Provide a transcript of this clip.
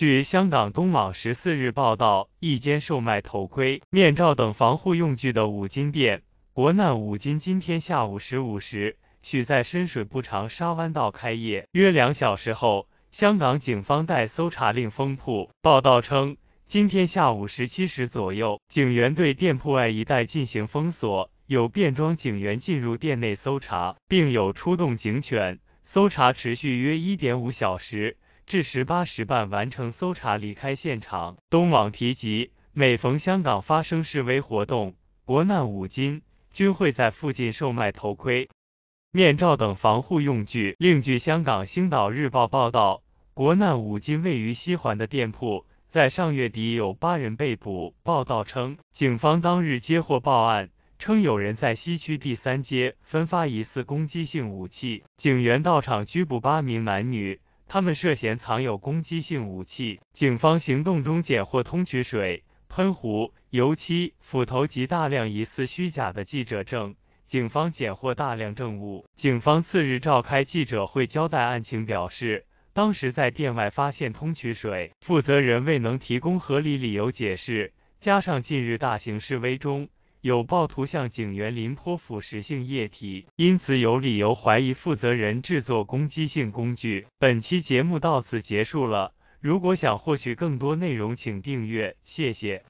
据香港东网十四日报道，一间售卖头盔、面罩等防护用具的五金店“国难五金”今天下午十五时许在深水埗长沙湾道开业，约两小时后，香港警方带搜查令封铺。报道称，今天下午十七时左右，警员对店铺外一带进行封锁，有便装警员进入店内搜查，并有出动警犬，搜查持续约一点五小时。至十八时半完成搜查，离开现场。东网提及，每逢香港发生示威活动，国难五金均会在附近售卖头盔、面罩等防护用具。另据香港《星岛日报》报道，国难五金位于西环的店铺，在上月底有八人被捕。报道称，警方当日接获报案，称有人在西区第三街分发疑似攻击性武器，警员到场拘捕八名男女。他们涉嫌藏有攻击性武器，警方行动中捡获通渠水、喷壶、油漆、斧头及大量疑似虚假的记者证。警方捡获大量证物。警方次日召开记者会交代案情，表示当时在店外发现通渠水，负责人未能提供合理理由解释，加上近日大型示威中。有暴徒向警员淋泼腐蚀性液体，因此有理由怀疑负责人制作攻击性工具。本期节目到此结束了，如果想获取更多内容，请订阅，谢谢。